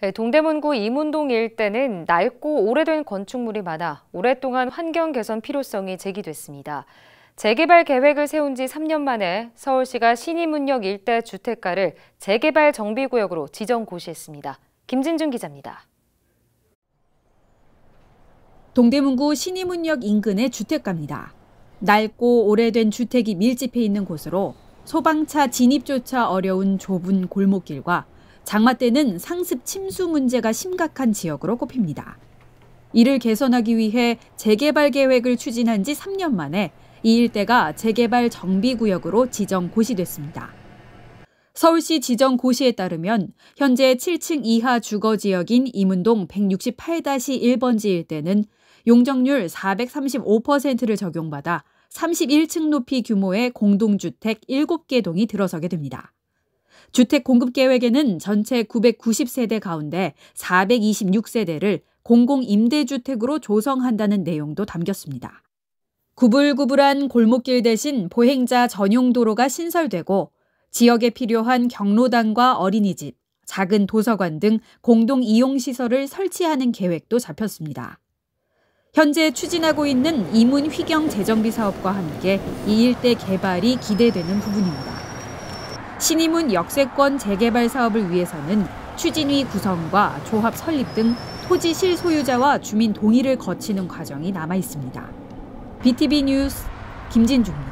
네, 동대문구 이문동 일대는 낡고 오래된 건축물이 많아 오랫동안 환경 개선 필요성이 제기됐습니다. 재개발 계획을 세운 지 3년 만에 서울시가 신이문역 일대 주택가를 재개발 정비구역으로 지정 고시했습니다. 김진준 기자입니다. 동대문구 신이문역 인근의 주택가입니다. 낡고 오래된 주택이 밀집해 있는 곳으로 소방차 진입조차 어려운 좁은 골목길과 장마 때는 상습 침수 문제가 심각한 지역으로 꼽힙니다. 이를 개선하기 위해 재개발 계획을 추진한 지 3년 만에 이 일대가 재개발 정비구역으로 지정 고시됐습니다. 서울시 지정 고시에 따르면 현재 7층 이하 주거 지역인 이문동 168-1번지 일대는 용적률 435%를 적용받아 31층 높이 규모의 공동주택 7개 동이 들어서게 됩니다. 주택 공급 계획에는 전체 990세대 가운데 426세대를 공공임대주택으로 조성한다는 내용도 담겼습니다. 구불구불한 골목길 대신 보행자 전용 도로가 신설되고 지역에 필요한 경로당과 어린이집, 작은 도서관 등 공동 이용 시설을 설치하는 계획도 잡혔습니다. 현재 추진하고 있는 이문 휘경 재정비 사업과 함께 이 일대 개발이 기대되는 부분입니다. 신의문 역세권 재개발 사업을 위해서는 추진위 구성과 조합 설립 등 토지 실소유자와 주민 동의를 거치는 과정이 남아 있습니다. BTV 뉴스 김진주입니다.